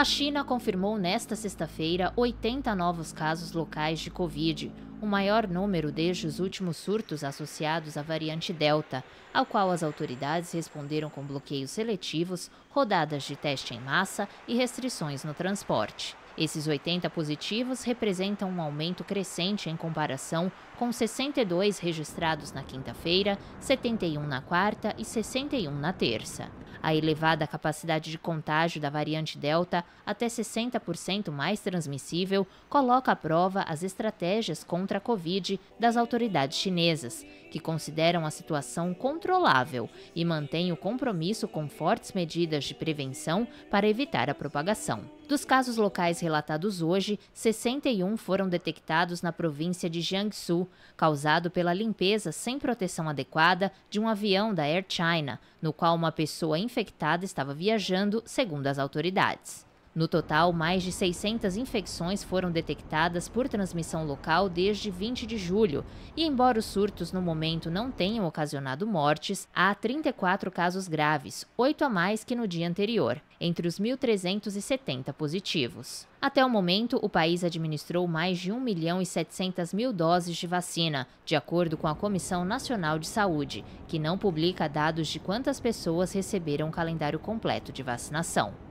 A China confirmou nesta sexta-feira 80 novos casos locais de Covid, o maior número desde os últimos surtos associados à variante Delta, ao qual as autoridades responderam com bloqueios seletivos, rodadas de teste em massa e restrições no transporte. Esses 80 positivos representam um aumento crescente em comparação com 62 registrados na quinta-feira, 71 na quarta e 61 na terça. A elevada capacidade de contágio da variante Delta, até 60% mais transmissível, coloca à prova as estratégias contra a Covid das autoridades chinesas, que consideram a situação controlável e mantêm o compromisso com fortes medidas de prevenção para evitar a propagação. Dos casos locais relatados hoje, 61 foram detectados na província de Jiangsu, causado pela limpeza sem proteção adequada de um avião da Air China, no qual uma pessoa infectada estava viajando, segundo as autoridades. No total, mais de 600 infecções foram detectadas por transmissão local desde 20 de julho, e embora os surtos no momento não tenham ocasionado mortes, há 34 casos graves, oito a mais que no dia anterior, entre os 1.370 positivos. Até o momento, o país administrou mais de 1 milhão e 700 mil doses de vacina, de acordo com a Comissão Nacional de Saúde, que não publica dados de quantas pessoas receberam o calendário completo de vacinação.